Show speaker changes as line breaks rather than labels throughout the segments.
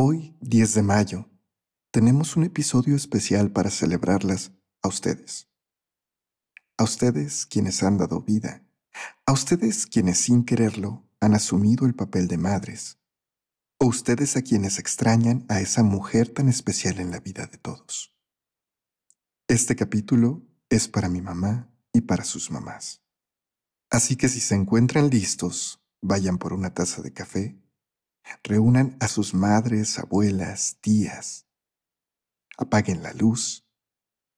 Hoy, 10 de mayo, tenemos un episodio especial para celebrarlas a ustedes. A ustedes quienes han dado vida. A ustedes quienes sin quererlo han asumido el papel de madres. O ustedes a quienes extrañan a esa mujer tan especial en la vida de todos. Este capítulo es para mi mamá y para sus mamás. Así que si se encuentran listos, vayan por una taza de café Reúnan a sus madres, abuelas, tías. Apaguen la luz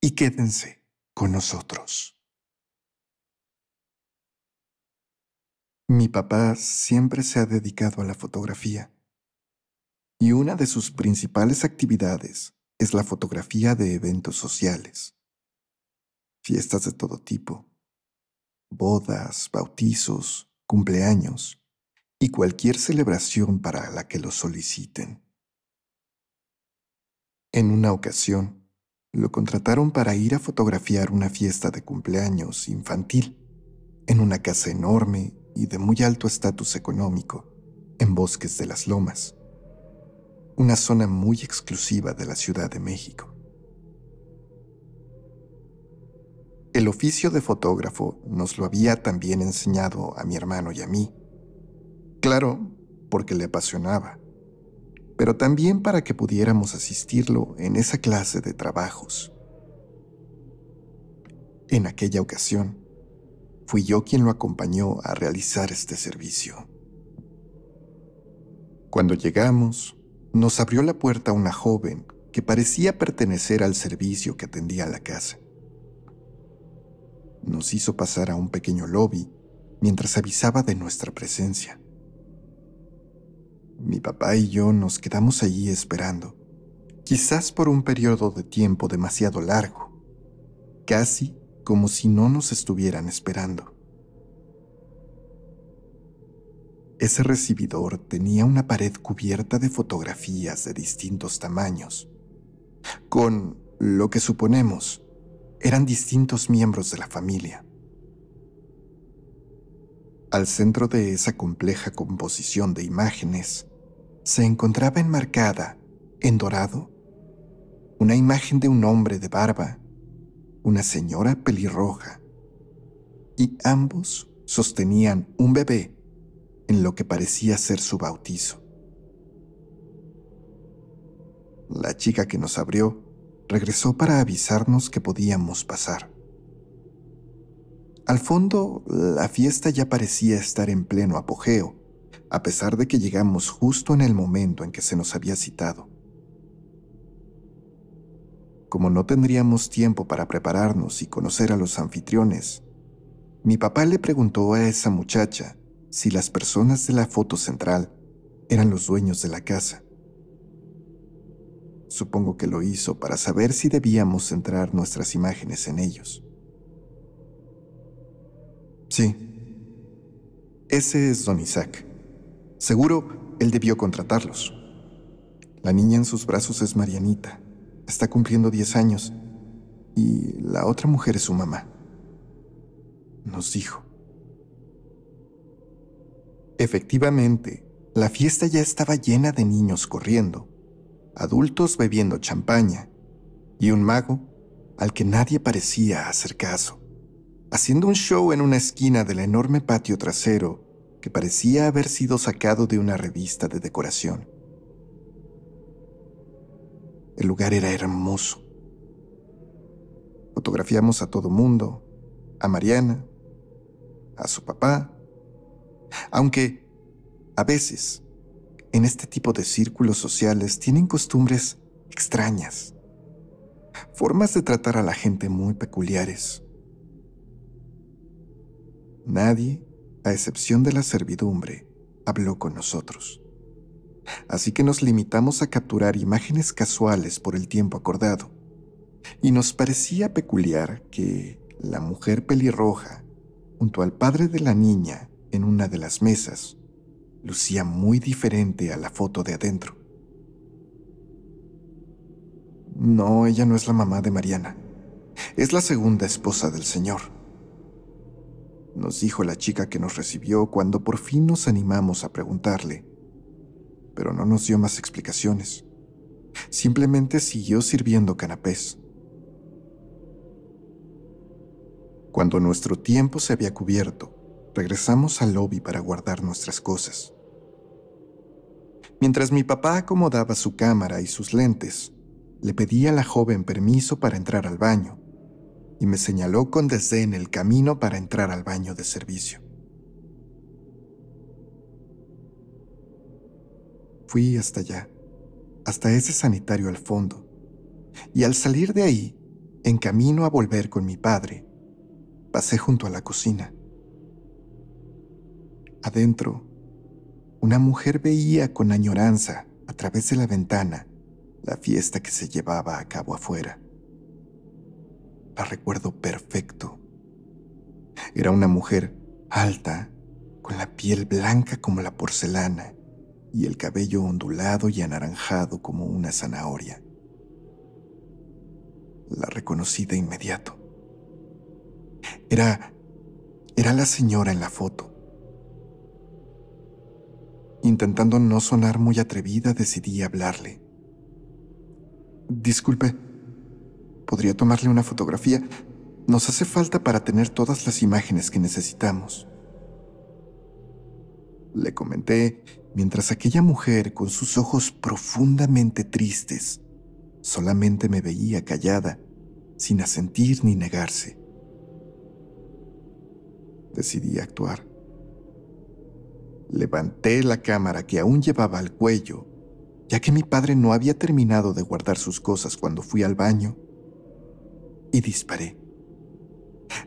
y quédense con nosotros. Mi papá siempre se ha dedicado a la fotografía y una de sus principales actividades es la fotografía de eventos sociales, fiestas de todo tipo, bodas, bautizos, cumpleaños, y cualquier celebración para la que lo soliciten. En una ocasión, lo contrataron para ir a fotografiar una fiesta de cumpleaños infantil, en una casa enorme y de muy alto estatus económico, en Bosques de las Lomas, una zona muy exclusiva de la Ciudad de México. El oficio de fotógrafo nos lo había también enseñado a mi hermano y a mí, Claro, porque le apasionaba, pero también para que pudiéramos asistirlo en esa clase de trabajos. En aquella ocasión, fui yo quien lo acompañó a realizar este servicio. Cuando llegamos, nos abrió la puerta una joven que parecía pertenecer al servicio que atendía la casa. Nos hizo pasar a un pequeño lobby mientras avisaba de nuestra presencia. Mi papá y yo nos quedamos allí esperando, quizás por un periodo de tiempo demasiado largo, casi como si no nos estuvieran esperando. Ese recibidor tenía una pared cubierta de fotografías de distintos tamaños, con lo que suponemos eran distintos miembros de la familia. Al centro de esa compleja composición de imágenes se encontraba enmarcada en dorado una imagen de un hombre de barba, una señora pelirroja, y ambos sostenían un bebé en lo que parecía ser su bautizo. La chica que nos abrió regresó para avisarnos que podíamos pasar. Al fondo, la fiesta ya parecía estar en pleno apogeo, a pesar de que llegamos justo en el momento en que se nos había citado. Como no tendríamos tiempo para prepararnos y conocer a los anfitriones, mi papá le preguntó a esa muchacha si las personas de la foto central eran los dueños de la casa. Supongo que lo hizo para saber si debíamos centrar nuestras imágenes en ellos. Sí, ese es don Isaac. Seguro, él debió contratarlos. La niña en sus brazos es Marianita. Está cumpliendo 10 años. Y la otra mujer es su mamá. Nos dijo. Efectivamente, la fiesta ya estaba llena de niños corriendo, adultos bebiendo champaña y un mago al que nadie parecía hacer caso, haciendo un show en una esquina del enorme patio trasero que parecía haber sido sacado de una revista de decoración. El lugar era hermoso. Fotografiamos a todo mundo, a Mariana, a su papá, aunque a veces en este tipo de círculos sociales tienen costumbres extrañas, formas de tratar a la gente muy peculiares. Nadie a excepción de la servidumbre, habló con nosotros. Así que nos limitamos a capturar imágenes casuales por el tiempo acordado, y nos parecía peculiar que la mujer pelirroja, junto al padre de la niña en una de las mesas, lucía muy diferente a la foto de adentro. No, ella no es la mamá de Mariana. Es la segunda esposa del señor nos dijo la chica que nos recibió cuando por fin nos animamos a preguntarle, pero no nos dio más explicaciones. Simplemente siguió sirviendo canapés. Cuando nuestro tiempo se había cubierto, regresamos al lobby para guardar nuestras cosas. Mientras mi papá acomodaba su cámara y sus lentes, le pedí a la joven permiso para entrar al baño y me señaló con desdén el camino para entrar al baño de servicio. Fui hasta allá, hasta ese sanitario al fondo, y al salir de ahí, en camino a volver con mi padre, pasé junto a la cocina. Adentro, una mujer veía con añoranza, a través de la ventana, la fiesta que se llevaba a cabo afuera. La recuerdo perfecto. Era una mujer alta, con la piel blanca como la porcelana y el cabello ondulado y anaranjado como una zanahoria. La reconocí de inmediato. Era era la señora en la foto. Intentando no sonar muy atrevida, decidí hablarle. Disculpe, Podría tomarle una fotografía. Nos hace falta para tener todas las imágenes que necesitamos. Le comenté mientras aquella mujer, con sus ojos profundamente tristes, solamente me veía callada, sin asentir ni negarse. Decidí actuar. Levanté la cámara que aún llevaba al cuello, ya que mi padre no había terminado de guardar sus cosas cuando fui al baño y disparé.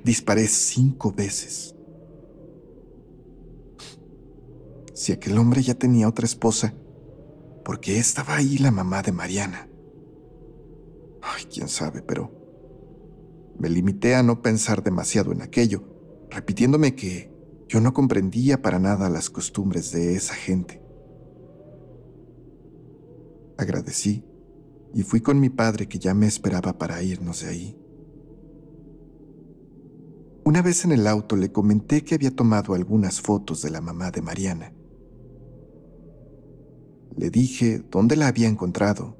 Disparé cinco veces. Si aquel hombre ya tenía otra esposa, ¿por qué estaba ahí la mamá de Mariana? Ay, quién sabe, pero me limité a no pensar demasiado en aquello, repitiéndome que yo no comprendía para nada las costumbres de esa gente. Agradecí y fui con mi padre que ya me esperaba para irnos de ahí. Una vez en el auto le comenté que había tomado algunas fotos de la mamá de Mariana. Le dije dónde la había encontrado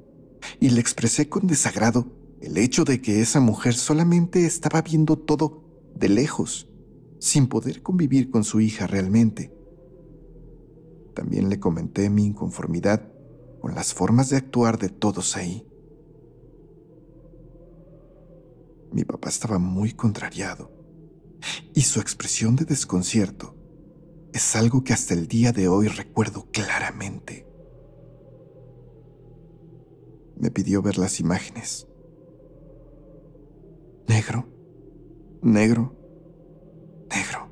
y le expresé con desagrado el hecho de que esa mujer solamente estaba viendo todo de lejos, sin poder convivir con su hija realmente. También le comenté mi inconformidad con las formas de actuar de todos ahí. Mi papá estaba muy contrariado y su expresión de desconcierto es algo que hasta el día de hoy recuerdo claramente. Me pidió ver las imágenes. Negro, negro, negro,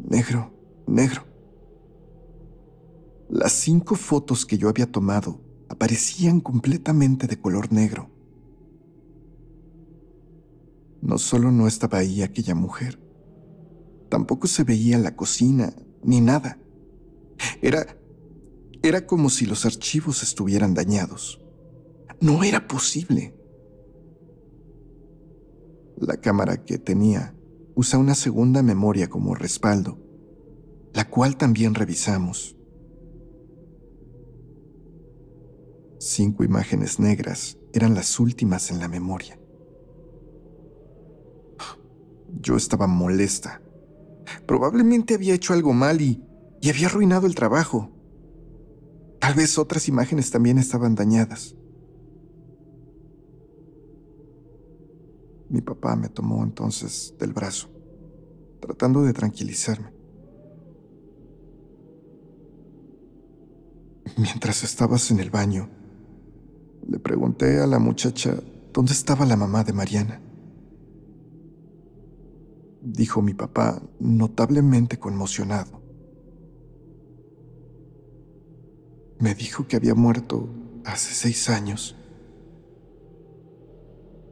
negro, negro. Las cinco fotos que yo había tomado aparecían completamente de color negro no solo no estaba ahí aquella mujer, tampoco se veía la cocina, ni nada. Era... Era como si los archivos estuvieran dañados. No era posible. La cámara que tenía usa una segunda memoria como respaldo, la cual también revisamos. Cinco imágenes negras eran las últimas en la memoria. Yo estaba molesta. Probablemente había hecho algo mal y, había arruinado el trabajo. Tal vez otras imágenes también estaban dañadas. Mi papá me tomó entonces del brazo, tratando de tranquilizarme. Mientras estabas en el baño, le pregunté a la muchacha dónde estaba la mamá de Mariana dijo mi papá, notablemente conmocionado. Me dijo que había muerto hace seis años.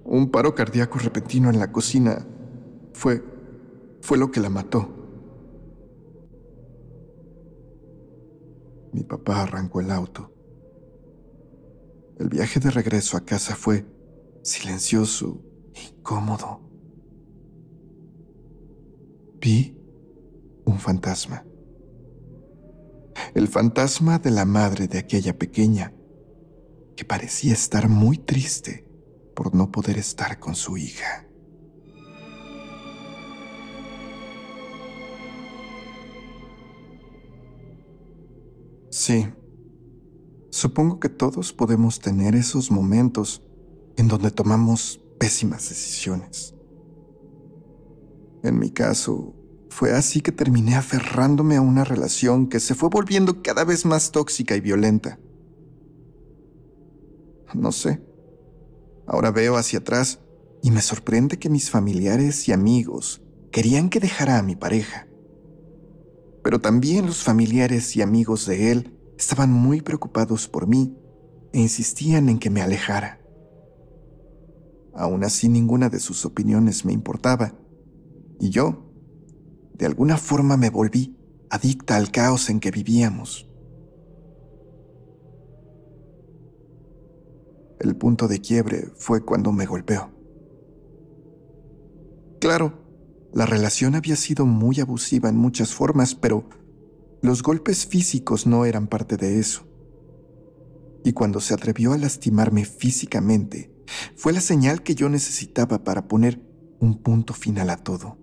Un paro cardíaco repentino en la cocina fue, fue lo que la mató. Mi papá arrancó el auto. El viaje de regreso a casa fue silencioso, incómodo vi un fantasma. El fantasma de la madre de aquella pequeña, que parecía estar muy triste por no poder estar con su hija. Sí, supongo que todos podemos tener esos momentos en donde tomamos pésimas decisiones en mi caso, fue así que terminé aferrándome a una relación que se fue volviendo cada vez más tóxica y violenta. No sé. Ahora veo hacia atrás y me sorprende que mis familiares y amigos querían que dejara a mi pareja. Pero también los familiares y amigos de él estaban muy preocupados por mí e insistían en que me alejara. Aún así ninguna de sus opiniones me importaba y yo, de alguna forma me volví adicta al caos en que vivíamos. El punto de quiebre fue cuando me golpeó. Claro, la relación había sido muy abusiva en muchas formas, pero los golpes físicos no eran parte de eso. Y cuando se atrevió a lastimarme físicamente, fue la señal que yo necesitaba para poner un punto final a todo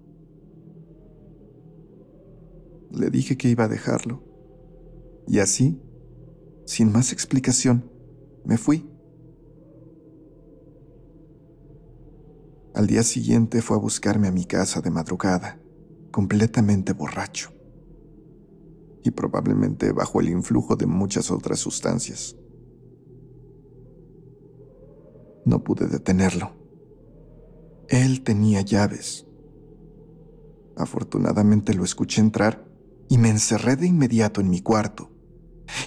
le dije que iba a dejarlo. Y así, sin más explicación, me fui. Al día siguiente fue a buscarme a mi casa de madrugada, completamente borracho y probablemente bajo el influjo de muchas otras sustancias. No pude detenerlo. Él tenía llaves. Afortunadamente lo escuché entrar y me encerré de inmediato en mi cuarto.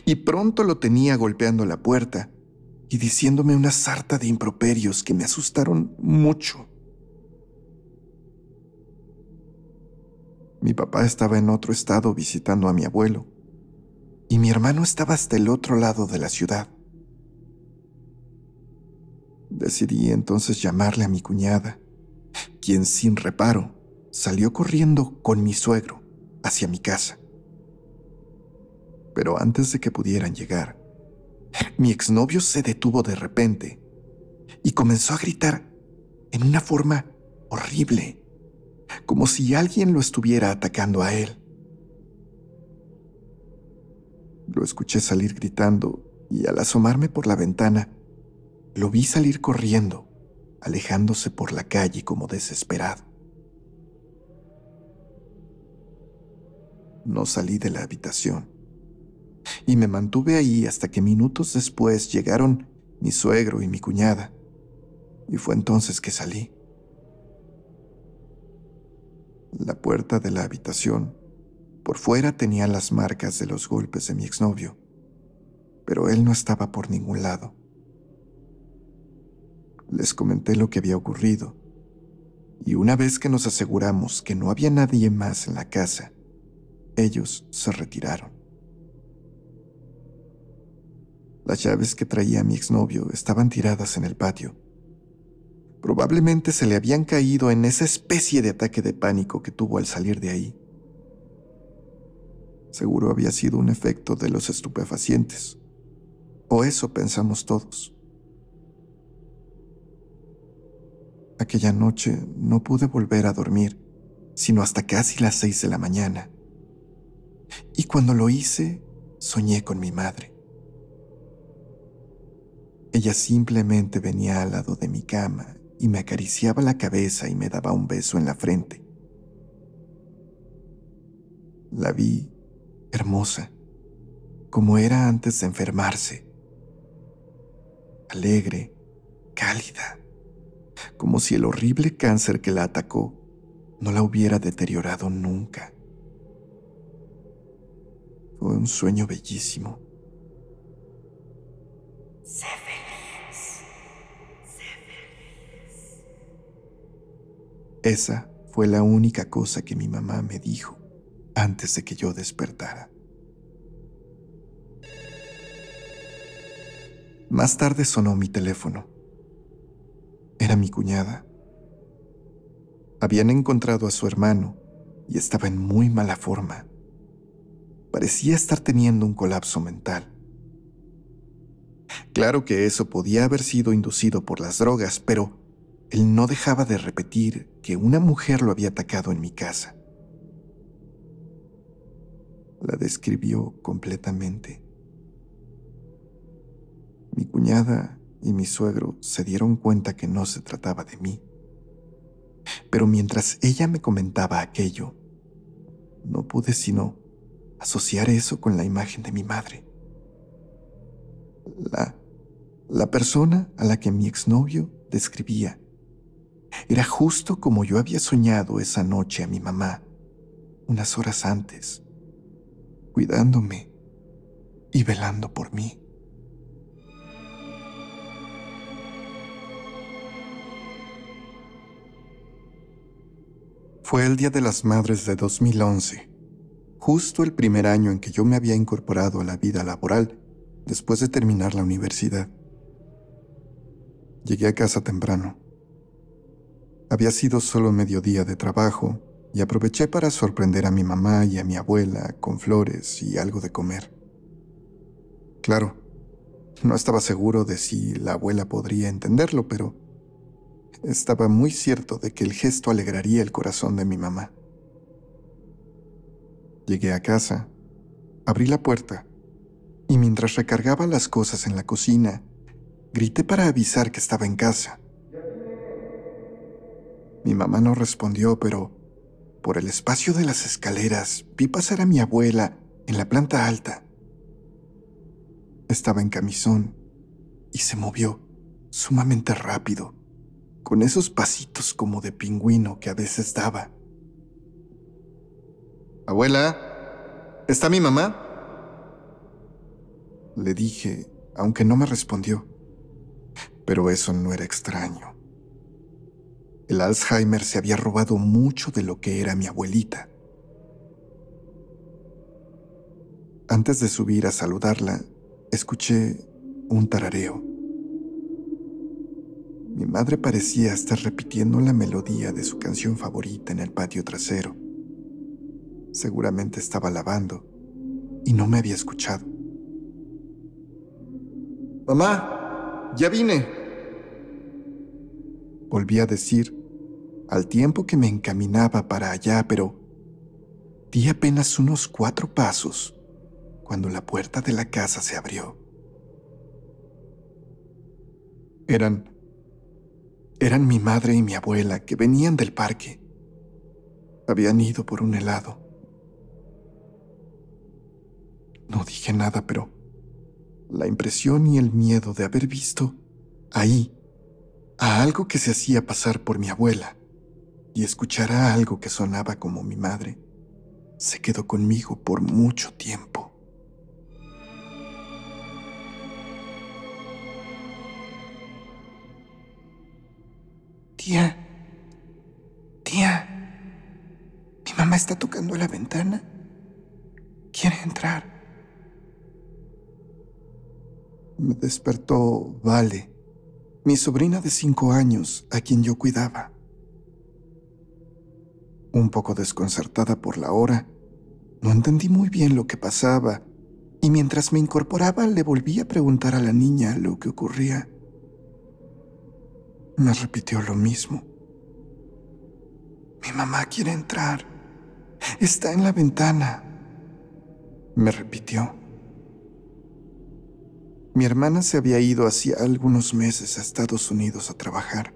Y pronto lo tenía golpeando la puerta y diciéndome una sarta de improperios que me asustaron mucho. Mi papá estaba en otro estado visitando a mi abuelo y mi hermano estaba hasta el otro lado de la ciudad. Decidí entonces llamarle a mi cuñada, quien sin reparo salió corriendo con mi suegro hacia mi casa. Pero antes de que pudieran llegar, mi exnovio se detuvo de repente y comenzó a gritar en una forma horrible, como si alguien lo estuviera atacando a él. Lo escuché salir gritando y al asomarme por la ventana, lo vi salir corriendo, alejándose por la calle como desesperado. no salí de la habitación. Y me mantuve ahí hasta que minutos después llegaron mi suegro y mi cuñada. Y fue entonces que salí. La puerta de la habitación por fuera tenía las marcas de los golpes de mi exnovio, pero él no estaba por ningún lado. Les comenté lo que había ocurrido, y una vez que nos aseguramos que no había nadie más en la casa, ellos se retiraron. Las llaves que traía mi exnovio estaban tiradas en el patio. Probablemente se le habían caído en esa especie de ataque de pánico que tuvo al salir de ahí. Seguro había sido un efecto de los estupefacientes. O eso pensamos todos. Aquella noche no pude volver a dormir, sino hasta casi las seis de la mañana y cuando lo hice, soñé con mi madre. Ella simplemente venía al lado de mi cama y me acariciaba la cabeza y me daba un beso en la frente. La vi hermosa, como era antes de enfermarse, alegre, cálida, como si el horrible cáncer que la atacó no la hubiera deteriorado nunca. Fue un sueño bellísimo. feliz. Sé feliz. Esa fue la única cosa que mi mamá me dijo antes de que yo despertara. Más tarde sonó mi teléfono. Era mi cuñada. Habían encontrado a su hermano y estaba en muy mala forma parecía estar teniendo un colapso mental. Claro que eso podía haber sido inducido por las drogas, pero él no dejaba de repetir que una mujer lo había atacado en mi casa. La describió completamente. Mi cuñada y mi suegro se dieron cuenta que no se trataba de mí. Pero mientras ella me comentaba aquello, no pude sino asociar eso con la imagen de mi madre. La, la persona a la que mi exnovio describía era justo como yo había soñado esa noche a mi mamá, unas horas antes, cuidándome y velando por mí. Fue el Día de las Madres de 2011 justo el primer año en que yo me había incorporado a la vida laboral después de terminar la universidad. Llegué a casa temprano. Había sido solo mediodía de trabajo y aproveché para sorprender a mi mamá y a mi abuela con flores y algo de comer. Claro, no estaba seguro de si la abuela podría entenderlo, pero estaba muy cierto de que el gesto alegraría el corazón de mi mamá. Llegué a casa, abrí la puerta y mientras recargaba las cosas en la cocina, grité para avisar que estaba en casa. Mi mamá no respondió, pero por el espacio de las escaleras vi pasar a mi abuela en la planta alta. Estaba en camisón y se movió sumamente rápido, con esos pasitos como de pingüino que a veces daba. Abuela, ¿está mi mamá? Le dije, aunque no me respondió. Pero eso no era extraño. El Alzheimer se había robado mucho de lo que era mi abuelita. Antes de subir a saludarla, escuché un tarareo. Mi madre parecía estar repitiendo la melodía de su canción favorita en el patio trasero. Seguramente estaba lavando y no me había escuchado. Mamá, ya vine. Volví a decir, al tiempo que me encaminaba para allá, pero di apenas unos cuatro pasos cuando la puerta de la casa se abrió. Eran... Eran mi madre y mi abuela que venían del parque. Habían ido por un helado. No dije nada, pero la impresión y el miedo de haber visto ahí a algo que se hacía pasar por mi abuela y escuchar a algo que sonaba como mi madre se quedó conmigo por mucho tiempo. Tía, tía, mi mamá está tocando la ventana. Quiere entrar me despertó Vale, mi sobrina de cinco años, a quien yo cuidaba. Un poco desconcertada por la hora, no entendí muy bien lo que pasaba y mientras me incorporaba le volví a preguntar a la niña lo que ocurría. Me repitió lo mismo. Mi mamá quiere entrar. Está en la ventana. Me repitió. Mi hermana se había ido hacía algunos meses a Estados Unidos a trabajar.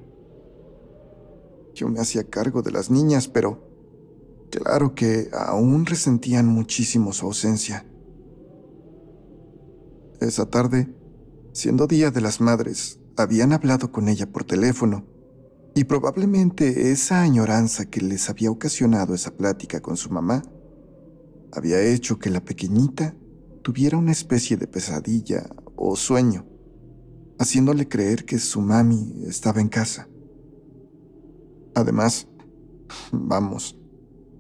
Yo me hacía cargo de las niñas, pero claro que aún resentían muchísimo su ausencia. Esa tarde, siendo Día de las Madres, habían hablado con ella por teléfono, y probablemente esa añoranza que les había ocasionado esa plática con su mamá había hecho que la pequeñita tuviera una especie de pesadilla o sueño, haciéndole creer que su mami estaba en casa. Además, vamos,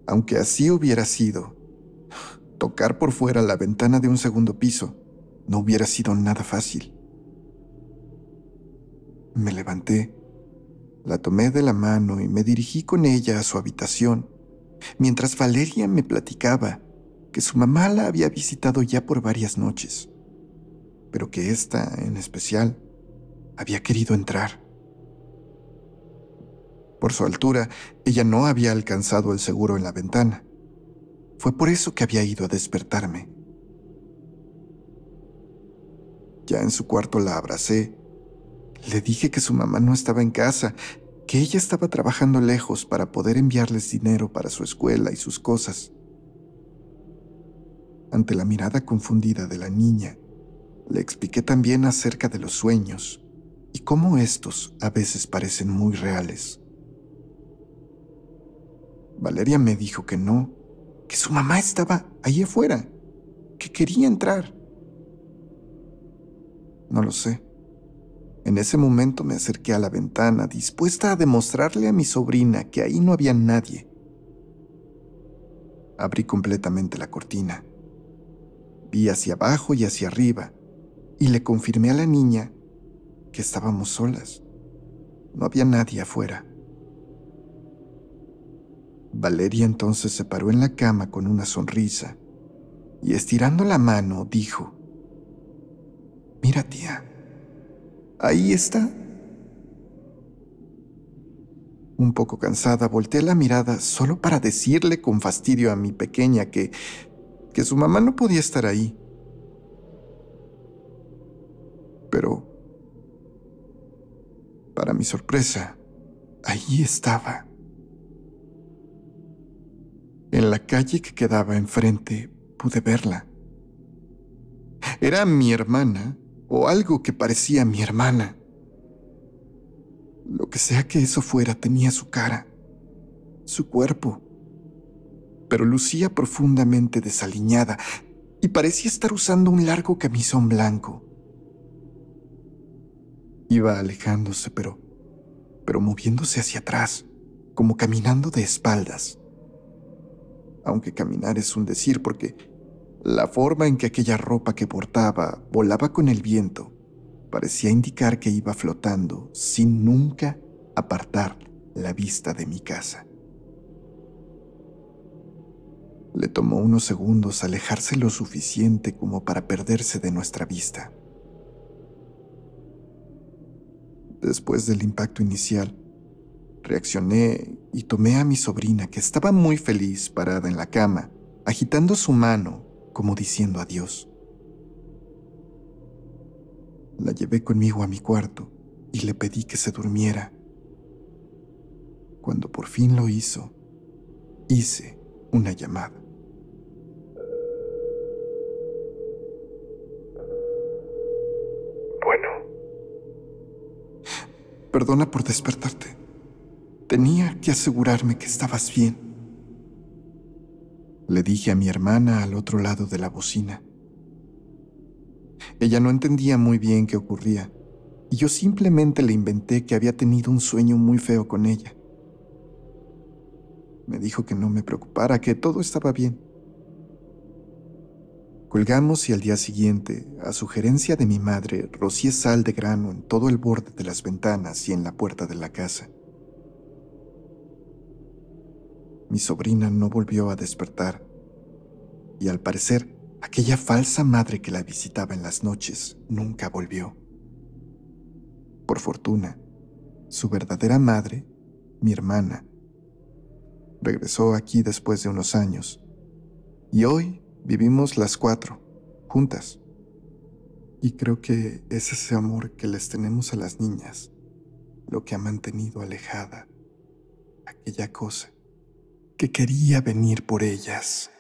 aunque así hubiera sido, tocar por fuera la ventana de un segundo piso no hubiera sido nada fácil. Me levanté, la tomé de la mano y me dirigí con ella a su habitación, mientras Valeria me platicaba que su mamá la había visitado ya por varias noches pero que ésta, en especial, había querido entrar. Por su altura, ella no había alcanzado el seguro en la ventana. Fue por eso que había ido a despertarme. Ya en su cuarto la abracé. Le dije que su mamá no estaba en casa, que ella estaba trabajando lejos para poder enviarles dinero para su escuela y sus cosas. Ante la mirada confundida de la niña, le expliqué también acerca de los sueños y cómo estos a veces parecen muy reales. Valeria me dijo que no, que su mamá estaba ahí afuera, que quería entrar. No lo sé. En ese momento me acerqué a la ventana, dispuesta a demostrarle a mi sobrina que ahí no había nadie. Abrí completamente la cortina. Vi hacia abajo y hacia arriba, y le confirmé a la niña que estábamos solas. No había nadie afuera. Valeria entonces se paró en la cama con una sonrisa y estirando la mano dijo, Mira tía, ahí está. Un poco cansada, volteé la mirada solo para decirle con fastidio a mi pequeña que, que su mamá no podía estar ahí pero... Para mi sorpresa, ahí estaba. En la calle que quedaba enfrente pude verla. Era mi hermana o algo que parecía mi hermana. Lo que sea que eso fuera tenía su cara, su cuerpo, pero lucía profundamente desaliñada y parecía estar usando un largo camisón blanco Iba alejándose, pero, pero moviéndose hacia atrás, como caminando de espaldas. Aunque caminar es un decir porque la forma en que aquella ropa que portaba volaba con el viento parecía indicar que iba flotando sin nunca apartar la vista de mi casa. Le tomó unos segundos alejarse lo suficiente como para perderse de nuestra vista. después del impacto inicial. Reaccioné y tomé a mi sobrina, que estaba muy feliz parada en la cama, agitando su mano como diciendo adiós. La llevé conmigo a mi cuarto y le pedí que se durmiera. Cuando por fin lo hizo, hice una llamada. Perdona por despertarte. Tenía que asegurarme que estabas bien. Le dije a mi hermana al otro lado de la bocina. Ella no entendía muy bien qué ocurría, y yo simplemente le inventé que había tenido un sueño muy feo con ella. Me dijo que no me preocupara, que todo estaba bien. Colgamos y al día siguiente, a sugerencia de mi madre, rocié sal de grano en todo el borde de las ventanas y en la puerta de la casa. Mi sobrina no volvió a despertar y al parecer aquella falsa madre que la visitaba en las noches nunca volvió. Por fortuna, su verdadera madre, mi hermana, regresó aquí después de unos años y hoy Vivimos las cuatro, juntas. Y creo que es ese amor que les tenemos a las niñas lo que ha mantenido alejada aquella cosa que quería venir por ellas.